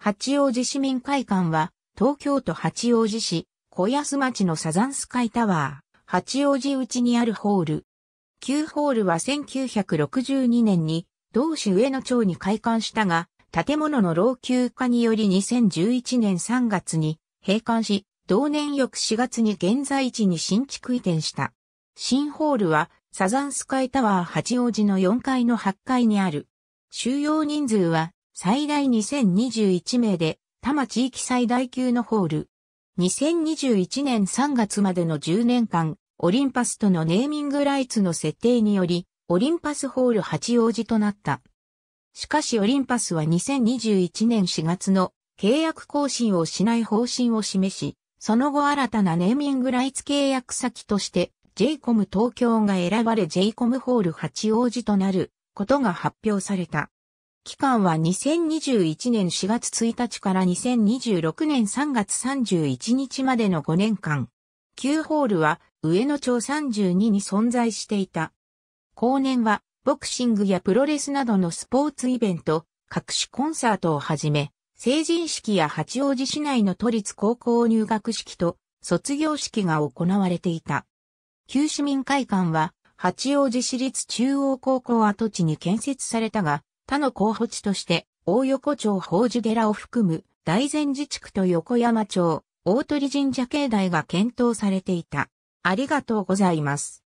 八王子市民会館は、東京都八王子市、小安町のサザンスカイタワー、八王子内にあるホール。旧ホールは1962年に、同市上野町に開館したが、建物の老朽化により2011年3月に閉館し、同年翌4月に現在地に新築移転した。新ホールはサザンスカイタワー八王子の4階の8階にある。収容人数は最大2021名で、多摩地域最大級のホール。2021年3月までの10年間、オリンパスとのネーミングライツの設定により、オリンパスホール八王子となった。しかしオリンパスは2021年4月の契約更新をしない方針を示し、その後新たなネーミングライツ契約先として、JCOM 東京が選ばれ JCOM ホール八王子となることが発表された。期間は2021年4月1日から2026年3月31日までの5年間。9ホールは上野町32に存在していた。後年はボクシングやプロレスなどのスポーツイベント、各種コンサートをはじめ、成人式や八王子市内の都立高校入学式と卒業式が行われていた。旧市民会館は八王子市立中央高校跡地に建設されたが、他の候補地として、大横町宝珠寺を含む大善寺地区と横山町、大鳥神社境内が検討されていた。ありがとうございます。